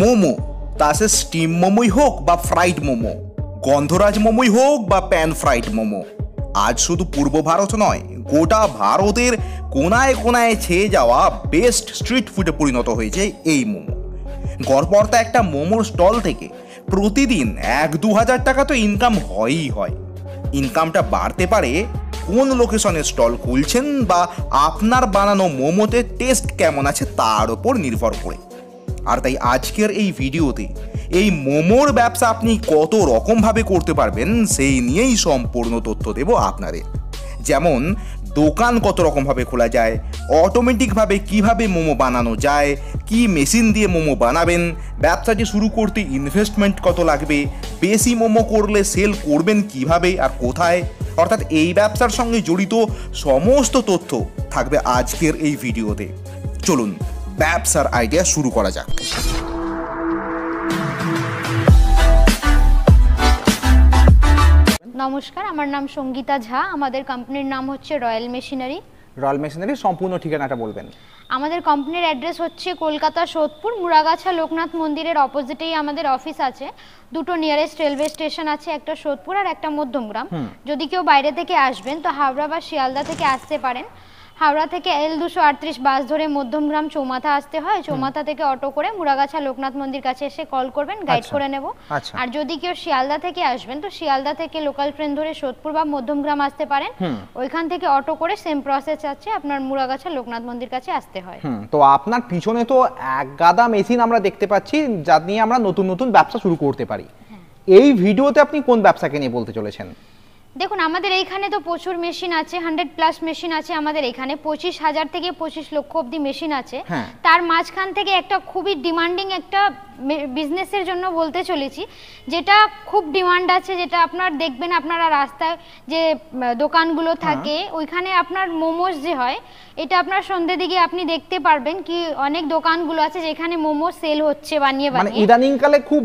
মোমো তা সে স্টিম মোমোই হোক বা ফ্রাইড মোমো গন্ধরাজ মোমোই হোক বা প্যান ফ্রাইড মোমো আজ শুধু পূর্ব ভারত নয় গোটা ভারতের কোনায় কোনায় ছেয়ে যাওয়া বেস্ট স্ট্রিট ফুডে পরিণত হয়েছে এই মোমো গড়পড়তা একটা মোমোর স্টল থেকে প্রতিদিন এক দু হাজার টাকা তো ইনকাম হয়ই হয় ইনকামটা বাড়তে পারে কোন লোকেশনে স্টল খুলছেন বা আপনার বানানো মোমোতে টেস্ট কেমন আছে তার ওপর নির্ভর করে আর তাই আজকের এই ভিডিওতে এই মোমোর ব্যবসা আপনি কত রকমভাবে করতে পারবেন সেই নিয়েই সম্পূর্ণ তথ্য দেব আপনাদের যেমন দোকান কত রকমভাবে খোলা যায় অটোমেটিকভাবে কিভাবে মোমো বানানো যায় কি মেশিন দিয়ে মোমো বানাবেন ব্যবসাটি শুরু করতে ইনভেস্টমেন্ট কত লাগবে বেশি মোমো করলে সেল করবেন কিভাবে আর কোথায় অর্থাৎ এই ব্যবসার সঙ্গে জড়িত সমস্ত তথ্য থাকবে আজকের এই ভিডিওতে চলুন ব্যবসার আইডিয়া শুরু করা যাক নমস্কার আমার নাম সঙ্গীতা ঝা আমাদের কোম্পানির নাম হচ্ছে রয়্যাল মেশিনারি রয়্যাল মেশিনারি সম্পূর্ণ ঠিকানাটা বলবেন আমাদের কোম্পানির অ্যাড্রেস হচ্ছে কলকাতা সোদপুর মুরাগাছা লোকনাথ মন্দিরের অপোজিটেই আমাদের অফিস আছে দুটো নিয়ারেস্ট রেলওয়ে স্টেশন আছে একটা সোদপুর আর একটা মধ্যমগ্রাম যদি কেউ বাইরে থেকে আসবেন তো হাওড়া বা শিয়ালদা থেকে আসতে পারেন হাওড়া থেকে এল দুশো আটত্রিশ বাস ধরে মধ্যমগ্রাম চৌমাথা আসতে হয় চৌমাথা থেকে অটো করে মুরাগাছা লোকনাথ মন্দির কাছে এসে কল করবেন গাইড আচ্ছা। করে নেব আচ্ছা। আর যদি কেউ শিয়ালদা থেকে আসবেন তো শিয়ালদা থেকে লোকাল ট্রেন ধরে সোদপুর বা মধ্যমগ্রাম আসতে পারেন ওইখান থেকে অটো করে সেম প্রসেস আছে আপনার মুরাগাছা লোকনাথ মন্দির কাছে আসতে হয় তো আপনার পিছনে তো এক গাদা মেশিন আমরা দেখতে পাচ্ছি যা নিয়ে আমরা নতুন নতুন ব্যবসা শুরু করতে পারি হ্যাঁ। এই ভিডিওতে আপনি কোন ব্যবসাকে নিয়ে বলতে চলেছেন দেখুন আমাদের এইখানে তো প্রচুর মেশিন আছে হান্ড্রেড প্লাস মেশিন আছে আমাদের এখানে পঁচিশ হাজার থেকে পঁচিশ লক্ষ অব্দি মেশিন আছে হ্যাঁ। তার মাঝখান থেকে একটা খুবই ডিমান্ডিং একটা বিজনেসের জন্য বলতে চলেছি যেটা খুব ডিমান্ড আছে যেটা আপনার দেখবেন আপনারা রাস্তায় যে দোকানগুলো হ্যাঁ। থাকে ওইখানে আপনার মোমোস যে হয় এটা আপনার সন্ধ্যে দিকে আপনি দেখতে পারবেন কি অনেক দোকানগুলো আছে যেখানে মোমো সেল হচ্ছে বানিয়ে মানে বানিয়ে ইদানিং কালে খুব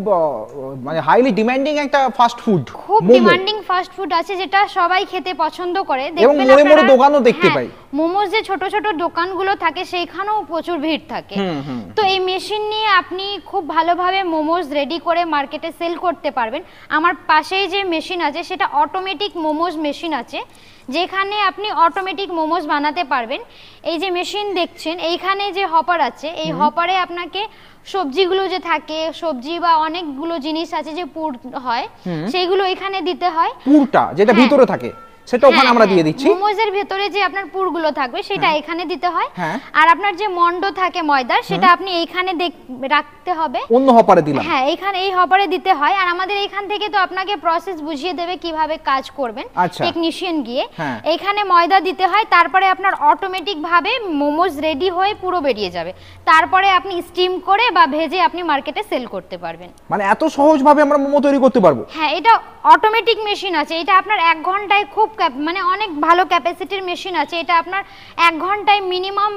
মানে হাইলি ডিমান্ডিং একটা ফাস্ট ফুড খুব ডিমান্ডিং ফাস্ট ফুড আছে যেটা সবাই খেতে পছন্দ করে দেখবেন মোড়ে দোকানও দেখতে হ্যাঁ, পাই মোমোর যে ছোট ছোট দোকানগুলো থাকে সেইখানেও প্রচুর ভিড় থাকে তো এই মেশিন নিয়ে আপনি খুব ভালোভাবে মোমোজ রেডি করে মার্কেটে সেল করতে পারবেন আমার পাশেই যে মেশিন আছে সেটা অটোমেটিক মোমোজ মেশিন আছে যেখানে আপনি অটোমেটিক মোমোজ বানাতে পারবেন এই যে মেশিন দেখছেন এইখানে যে হপার আছে এই হপারে আপনাকে সবজিগুলো যে থাকে সবজি বা অনেকগুলো জিনিস আছে যে পুর হয় সেইগুলো এখানে দিতে হয় পুরটা যেটা হ্যাঁ। ভিতরে থাকে সেটা ওখানে হ্যাঁ, আমরা হ্যাঁ। দিয়ে দিচ্ছি মোমোজের ভেতরে যে আপনার পুরগুলো থাকবে সেটা এখানে দিতে হয় হ্যাঁ। আর আপনার যে মন্ড থাকে সেটা আপনি রাখতে হবে অন্য হপারে দিলাম হ্যাঁ এই হপারে দিতে হয় আর আমাদের থেকে তো আপনাকে প্রসেস বুঝিয়ে দেবে কিভাবে কাজ করবেন টেকনিশিয়ান আচ্ছা। গিয়ে এখানে ময়দা দিতে হয় তারপরে আপনার অটোমেটিক ভাবে মোমোজ রেডি হয়ে পুরো বেরিয়ে যাবে তারপরে আপনি স্টিম করে বা ভেজে আপনি মার্কেটে সেল করতে পারবেন মানে এত সহজ ভাবে আমরা মোমো তৈরি করতে পারবো হ্যাঁ এটা অটোমেটিক মেশিন আছে এটা আপনার এক ঘন্টায় খুব মানে অনেক ভালো ক্যাপাসিটির মেশিন আছে এটা আপনার এক ঘন্টায় মিনিমাম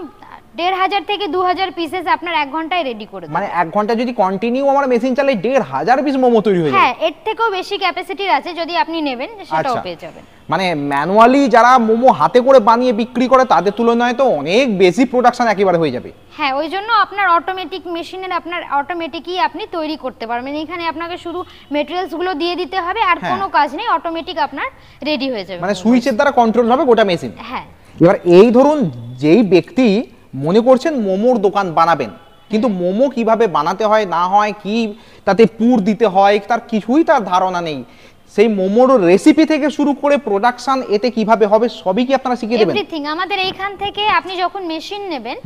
দেড় হাজার থেকে দু হাজার পিসেস আপনার এক ঘন্টায় রেডি করে মানে এক ঘন্টা যদি কন্টিনিউ আমার মেশিন চালাই দেড় হাজার পিস মোমো তৈরি হয়ে যায় হ্যাঁ এর থেকেও বেশি ক্যাপাসিটির আছে যদি আপনি নেবেন সেটাও আচ্ছা। পেয়ে যাবেন মানে ম্যানুয়ালি যারা মোমো হাতে করে বানিয়ে বিক্রি করে তাদের তুলনায় তো অনেক বেশি প্রোডাকশন একেবারে হয়ে যাবে হ্যাঁ ওই জন্য আপনার অটোমেটিক মেশিনের আপনার অটোমেটিকই আপনি তৈরি করতে পারবেন মানে এখানে আপনাকে শুধু মেটেরিয়ালসগুলো দিয়ে দিতে হবে আর হ্যাঁ। কোনো কাজ নেই অটোমেটিক আপনার রেডি হয়ে যাবে মানে সুইচের দ্বারা কন্ট্রোল হবে গোটা মেশিন হ্যাঁ এবার এই ধরুন যেই ব্যক্তি মনে করছেন মোমোর দোকান বানাবেন কিন্তু হ্যাঁ। মোমো কিভাবে বানাতে হয় না হয় কি তাতে পুর দিতে হয় তার কিছুই তার ধারণা নেই সেই মোমোর রেসিপি থেকে শুরু করে প্রোডাকশন এতে কিভাবে হবে সবই কি আপনারা শিখিয়ে দেবেন এভরিথিং আমাদের এইখান থেকে আপনি যখন মেশিন নেবেন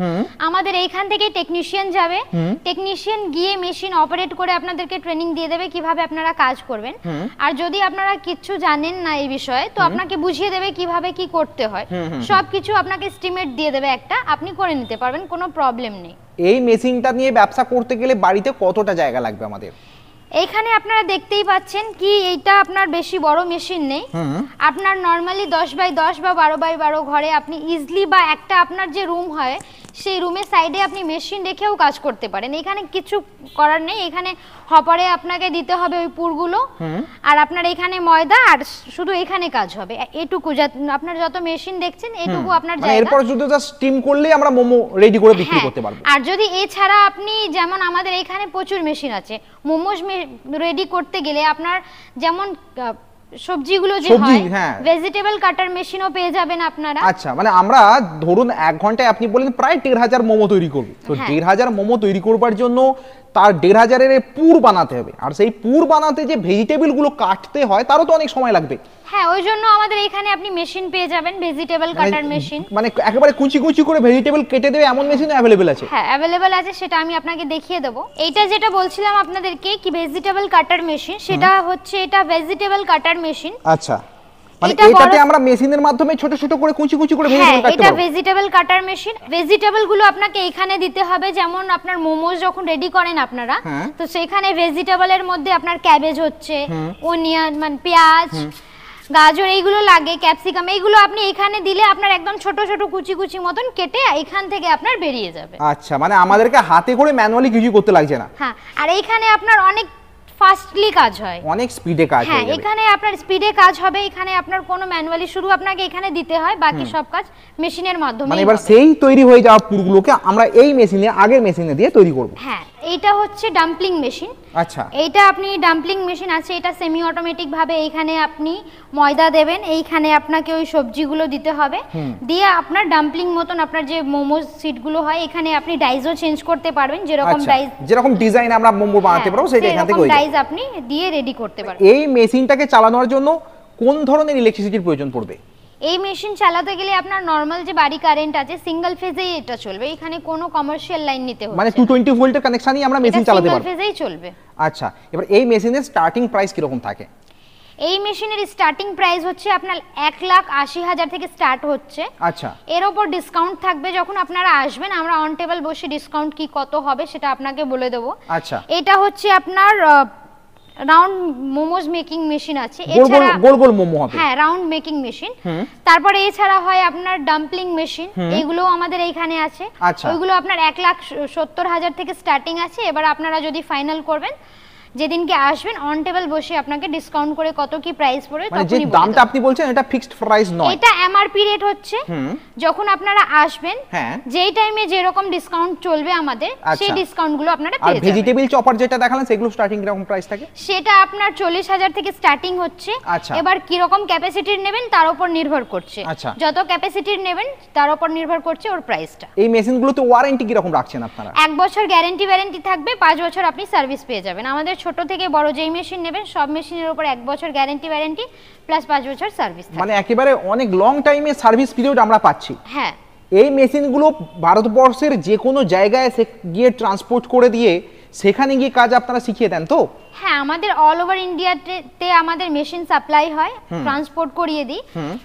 আমাদের এইখান থেকে টেকনিশিয়ান যাবে টেকনিশিয়ান গিয়ে মেশিন অপারেট করে আপনাদেরকে ট্রেনিং দিয়ে দেবে কিভাবে আপনারা কাজ করবেন আর যদি আপনারা কিচ্ছু জানেন না এই বিষয়ে তো আপনাকে বুঝিয়ে দেবে কিভাবে কি করতে হয় সবকিছু আপনাকে স্টিমেট দিয়ে দেবে একটা আপনি করে নিতে পারবেন কোনো প্রবলেম নেই এই মেশিনটা নিয়ে ব্যবসা করতে গেলে বাড়িতে কতটা জায়গা লাগবে আমাদের এখানে আপনারা দেখতেই পাচ্ছেন কি এইটা আপনার বেশি বড় মেশিন নেই আপনার নর্মালি দশ বাই দশ বা বারো বাই বারো ঘরে আপনি ইজলি বা একটা আপনার যে রুম হয় সেই রুমের সাইডে আপনি মেশিন রেখেও কাজ করতে পারেন এখানে কিছু করার নেই এখানে হপারে আপনাকে দিতে হবে ওই পুরগুলো আর আপনার এখানে ময়দা আর শুধু এখানে কাজ হবে এটুকু আপনার যত মেশিন দেখছেন এটুকু মানে আপনার জায়গা এরপর শুধু জাস্ট স্টিম করলেই আমরা মোমো রেডি করে বিক্রি হ্যাঁ। করতে পারবো আর যদি এছাড়া আপনি যেমন আমাদের এখানে প্রচুর মেশিন আছে মোমোস রেডি করতে গেলে আপনার যেমন সবজিগুলো যে হয় ভেজিটেবল কাটার মেশিনও পেয়ে যাবেন আপনারা আচ্ছা মানে আমরা ধরুন এক ঘন্টায় আপনি বলেন প্রায় দেড় হাজার মোমো তৈরি করব তো হ্যাঁ। দেড় হাজার মোমো তৈরি করবার জন্য তার দেড় হাজারের পুর বানাতে হবে আর সেই পুর বানাতে যে ভেজিটেবলগুলো কাটতে হয় তারও তো অনেক সময় লাগবে হ্যাঁ ওই জন্য আমাদের এখানে আপনি মেশিন পেয়ে যাবেন ভেজিটেবল মানে কাটার মেশিন মানে একেবারে কুচি কুচি করে ভেজিটেবল কেটে দেবে এমন মেশিন अवेलेबल আছে হ্যাঁ अवेलेबल আছে সেটা আমি আপনাকে দেখিয়ে দেব এইটা যেটা বলছিলাম আপনাদেরকে কি ভেজিটেবল কাটার মেশিন সেটা হচ্ছে এটা ভেজিটেবল কাটার মেশিন আচ্ছা মানে এটাতে আমরা মেশিনের মাধ্যমে ছোট ছোট করে কুচি কুচি করে ভেজিটেবল হ্যাঁ, কাটতে এটা ভেজিটেবল কাটার মেশিন ভেজিটেবল গুলো আপনাকে এখানে দিতে হবে যেমন আপনার যখন রেডি করেন আপনারা হ্যাঁ। তো সেখানে ভেজিটেবলের মধ্যে আপনার ক্যাবেজ হচ্ছে মানে পেঁয়াজ গাজর এইগুলো লাগে ক্যাপসিকাম এইগুলো আপনি এখানে দিলে আপনার একদম ছোট ছোট কুচি কুচি মতন কেটে এখান থেকে আপনার বেরিয়ে যাবে আচ্ছা মানে আমাদেরকে হাতে করে ম্যানুয়ালি কিছু করতে লাগছে না হ্যাঁ আর এখানে আপনার অনেক ফাস্টলি কাজ হয় অনেক স্পিডে কাজ হ্যাঁ এখানে আপনার স্পিডে কাজ হবে এখানে আপনার কোনো ম্যানুয়ালি শুরু আপনাকে এখানে দিতে হয় বাকি সব কাজ মেশিনের মাধ্যমে মানে এবার সেই তৈরি হয়ে যাওয়া পুরগুলোকে আমরা এই মেশিনে আগের মেশিনে দিয়ে তৈরি করব হ্যাঁ এইটা হচ্ছে ডাম্পলিং মেশিন আচ্ছা এইটা আপনি ডাম্পলিং মেশিন আছে এটা সেমি অটোমেটিক ভাবে এইখানে আপনি ময়দা দেবেন এইখানে আপনাকে ওই সবজিগুলো দিতে হবে দিয়ে আপনার ডাম্পলিং মতন আপনার যে মোমো সিটগুলো হয় এখানে আপনি ডাইজও চেঞ্জ করতে পারবেন যেরকম ডাইজ আচ্ছা, যেরকম ডিজাইন আমরা মোমো হ্যাঁ, বানাতে পারবো সেটা এখান থেকে ডাইজ আপনি দিয়ে রেডি করতে পারবেন এই মেশিনটাকে চালানোর জন্য কোন ধরনের ইলেকট্রিসিটির প্রয়োজন পড়বে এই মেশিন চালাতে গেলে আপনার নরমাল যে বাড়ি কারেন্ট আছে সিঙ্গেল ফেজেই এটা চলবে এখানে কোনো কমার্শিয়াল লাইন নিতে হবে মানে 220 ভোল্টের কানেকশনই আমরা মেশিন চালাতে পারব সিঙ্গেল ফেজেই চলবে আচ্ছা এবার এই মেশিনের স্টার্টিং প্রাইস কি রকম থাকে এই মেশিনের স্টার্টিং প্রাইস হচ্ছে আপনার এক লাখ আশি হাজার থেকে স্টার্ট হচ্ছে আচ্ছা এর ওপর ডিসকাউন্ট থাকবে যখন আপনারা আসবেন আমরা অন টেবিল বসে ডিসকাউন্ট কি কত হবে সেটা আপনাকে বলে দেবো আচ্ছা এটা হচ্ছে আপনার রাউন্ড মোমোজ মেকিং মেশিন আছে এছাড়া গোল গোল মোমো হবে হ্যাঁ রাউন্ড মেকিং মেশিন তারপরে এছাড়া হয় আপনার ডাম্পলিং মেশিন এগুলো আমাদের এইখানে আছে আচ্ছা। ওইগুলো আপনার এক লাখ সত্তর হাজার থেকে স্টার্টিং আছে এবার আপনারা যদি ফাইনাল করবেন যেদিনকে আসবেন অন টেবিল বসে আপনাকে ডিসকাউন্ট করে কত কি প্রাইস পড়বে মানে যে দামটা আপনি বলছেন এটা ফিক্সড প্রাইস নয় এটা এমআরপি রেট হচ্ছে যখন আপনারা আসবেন হ্যাঁ। যেই টাইমে যে রকম ডিসকাউন্ট চলবে আমাদের আচ্ছা। সেই ডিসকাউন্ট গুলো আপনারা পেয়ে যাবেন আর ভেজিটেবল চপার যেটা দেখালেন সেগুলো স্টার্টিং কিরকম প্রাইস থাকে সেটা আপনার 40000 থেকে স্টার্টিং হচ্ছে আচ্ছা। এবার কি রকম ক্যাপাসিটির নেবেন তার উপর নির্ভর করছে আচ্ছা। যত ক্যাপাসিটির নেবেন তার উপর নির্ভর করছে ওর প্রাইসটা এই মেশিন গুলো তো ওয়ারেন্টি কি রকম রাখছেন আপনারা এক বছর গ্যারান্টি ওয়ারেন্টি থাকবে পাঁচ বছর আপনি সার্ভিস পেয়ে যাবেন আমাদের ছোট থেকে বড় যেই মেশিন নেবেন সব মেশিনের উপর এক বছর গ্যারান্টি ওয়ারেন্টি প্লাস পাঁচ বছর সার্ভিস মানে একেবারে অনেক লং টাইমে সার্ভিস পিরিয়ড আমরা পাচ্ছি হ্যাঁ এই মেশিনগুলো ভারতবর্ষের যে কোনো জায়গায় গিয়ে ট্রান্সপোর্ট করে দিয়ে সেখানে গিয়ে কাজ আপনারা শিখিয়ে দেন তো হ্যাঁ আমাদের অল ওভার ইন্ডিয়াতে আমাদের মেশিন সাপ্লাই হয় ট্রান্সপোর্ট করিয়ে দিই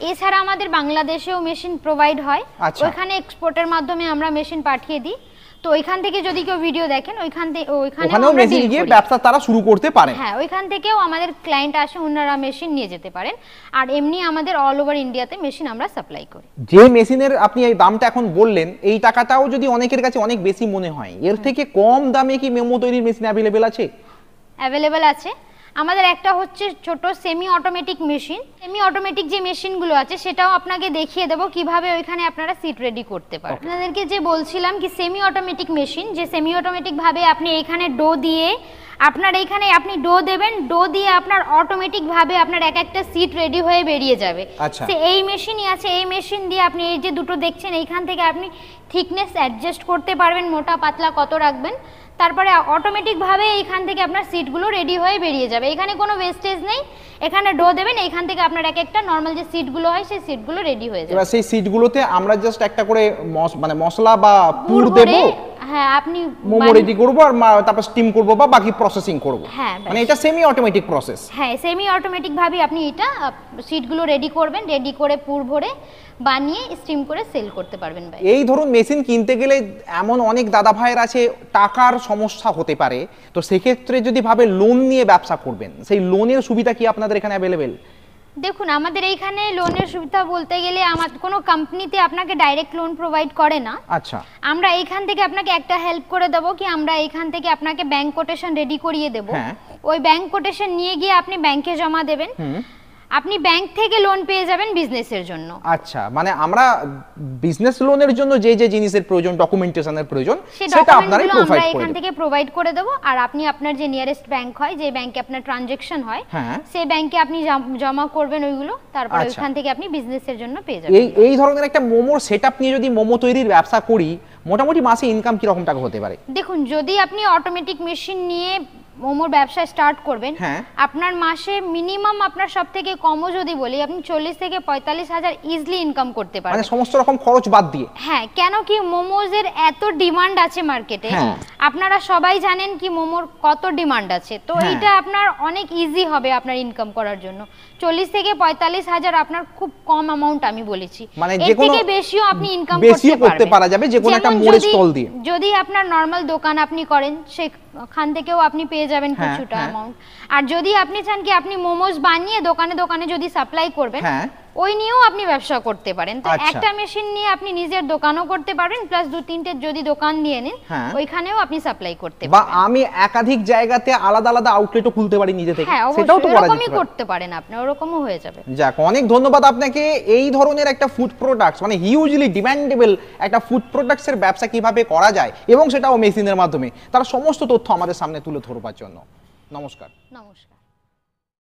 এছাড়া আমাদের বাংলাদেশেও মেশিন প্রোভাইড হয় আচ্ছা। ওখানে এক্সপোর্টের মাধ্যমে আমরা মেশিন পাঠিয়ে দিই তো ওইখান থেকে যদি কেউ ভিডিও দেখেন ওইখান থেকে ওইখানে মেশিন গিয়ে ব্যবসা তারা শুরু করতে পারে হ্যাঁ ওইখান থেকেও আমাদের ক্লায়েন্ট আসে ওনারা মেশিন নিয়ে যেতে পারেন আর এমনি আমাদের অল ওভার ইন্ডিয়াতে মেশিন আমরা সাপ্লাই করি যে মেশিনের আপনি এই দামটা এখন বললেন এই টাকাটাও যদি অনেকের কাছে অনেক বেশি মনে হয় এর থেকে কম দামে কি মেমো তৈরির মেশিন অ্যাভেলেবেল আছে অ্যাভেলেবেল আছে আমাদের একটা হচ্ছে ছোট semi automatic machine semi automatic যে মেশিনগুলো আছে সেটাও আপনাকে দেখিয়ে দেবো কিভাবে ওইখানে আপনারা সিট রেডি করতে পারেন আপনাদেরকে যে বলছিলাম কি সেমি অটোমেটিক মেশিন যে সেমি অটোমেটিকভাবে আপনি এখানে ডো দিয়ে আপনার এখানে আপনি ডো দেবেন ডো দিয়ে আপনার অটোমেটিক ভাবে আপনার এক একটা সিট রেডি হয়ে বেরিয়ে যাবে আচ্ছা। এই মেশিনই আছে এই মেশিন দিয়ে আপনি এই যে দুটো দেখছেন এইখান থেকে আপনি থিকনেস অ্যাডজাস্ট করতে পারবেন মোটা পাতলা কত রাখবেন তারপরে অটোমেটিকভাবে এইখান থেকে আপনার সিটগুলো রেডি হয়ে বেরিয়ে যাবে এখানে কোনো ওয়েস্টেজ নেই এখানে ডো দেবেন এইখান থেকে আপনার এক একটা নর্মাল যে সিটগুলো হয় সেই সিটগুলো রেডি হয়ে যাবে এবার সেই সিটগুলোতে আমরা জাস্ট একটা করে মানে মশলা বা পুর দেবো হ্যাঁ আপনি মোমো রেডি করব আর তারপর স্টিম করব বা বাকি প্রসেসিং করব হ্যাঁ মানে এটা সেমি অটোমেটিক প্রসেস হ্যাঁ সেমি অটোমেটিক ভাবে আপনি এটা শীটগুলো রেডি করবেন রেডি করে পুর ভরে বানিয়ে স্টিম করে সেল করতে পারবেন ভাই এই ধরুন মেশিন কিনতে গেলে এমন অনেক দাদা ভাইয়ের আছে টাকার সমস্যা হতে পারে তো সেক্ষেত্রে যদি ভাবে লোন নিয়ে ব্যবসা করবেন সেই লোনের সুবিধা কি আপনাদের এখানে অ্যাভেলেবেল দেখুন আমাদের এইখানে লোনের সুবিধা বলতে গেলে আমার কোনো কোম্পানিতে আপনাকে ডাইরেক্ট লোন প্রোভাইড করে না আচ্ছা আমরা এইখান থেকে আপনাকে একটা হেল্প করে দেব কি আমরা এইখান থেকে আপনাকে ব্যাংক কোটেশন রেডি করিয়ে দেব হ্যাঁ। ওই ব্যাংক কোটেশন নিয়ে গিয়ে আপনি ব্যাংকে জমা দেবেন আপনি ব্যাংক থেকে লোন পেয়ে যাবেন বিজনেসের জন্য আচ্ছা মানে আমরা বিজনেস লোনের জন্য যে যে জিনিসের প্রয়োজন ডকুমেন্টেশনের প্রয়োজন সেটা আপনারা প্রোভাইড করে এখান থেকে প্রোভাইড করে দেব আর আপনি আপনার যে নিয়ারেস্ট ব্যাংক হয় যে ব্যাংকে আপনার ট্রানজেকশন হয় হ্যাঁ। সেই ব্যাংকে আপনি জমা করবেন ওইগুলো তারপর আচ্ছা। ওইখান থেকে আপনি বিজনেসের জন্য পেয়ে যাবেন এই এই ধরনের একটা মোমোর সেটআপ নিয়ে যদি মোমো তৈরির ব্যবসা করি মোটামুটি মাসে ইনকাম কি রকম টাকা হতে পারে দেখুন যদি আপনি অটোমেটিক মেশিন নিয়ে মোমোর ব্যবসা স্টার্ট করবেন হ্যাঁ। আপনার মাসে মিনিমাম আপনার সব থেকে কমও যদি বলি আপনি চল্লিশ থেকে পঁয়তাল্লিশ হাজার ইজিলি ইনকাম করতে পারেন মানে সমস্ত রকম খরচ বাদ দিয়ে হ্যাঁ কেন কি এর এত ডিমান্ড আছে মার্কেটে হ্যাঁ। আপনারা সবাই জানেন কি মোমোর কত ডিমান্ড আছে তো হ্যাঁ। এটা আপনার অনেক ইজি হবে আপনার ইনকাম করার জন্য চল্লিশ থেকে পঁয়তাল্লিশ হাজার আপনার খুব কম অ্যামাউন্ট আমি বলেছি মানে এর থেকে বেশিও আপনি ইনকাম করতে পারবেন পারা যাবে যে কোনো একটা মোড়ে স্টল দিয়ে যদি আপনার নর্মাল দোকান আপনি করেন সে ওখান থেকেও আপনি পেয়ে যাবেন হ্যাঁ, কিছুটা অ্যামাউন্ট আর যদি আপনি চান কি আপনি মোমোজ বানিয়ে দোকানে দোকানে যদি সাপ্লাই করবেন হ্যাঁ। ওই নিয়েও আপনি ব্যবসা করতে পারেন তো আচ্ছা। একটা মেশিন নিয়ে আপনি নিজের দোকানও করতে পারেন প্লাস দু তিনটে যদি দোকান দিয়ে নেন হ্যাঁ। ওইখানেও আপনি সাপ্লাই করতে পারেন বা আমি একাধিক জায়গাতে আলাদা আলাদা আউটলেটও খুলতে পারি নিজে থেকে হ্যাঁ, সেটাও তো করা যায় করতে পারেন আপনি ওরকমও হয়ে যাবে যাক অনেক ধন্যবাদ আপনাকে এই ধরনের একটা ফুড প্রোডাক্টস মানে হিউজলি ডিমান্ডেবল একটা ফুড প্রোডাক্টসের ব্যবসা কিভাবে করা যায় এবং সেটাও মেশিনের মাধ্যমে তার সমস্ত তথ্য আমাদের সামনে তুলে ধরবার জন্য নমস্কার নমস্কার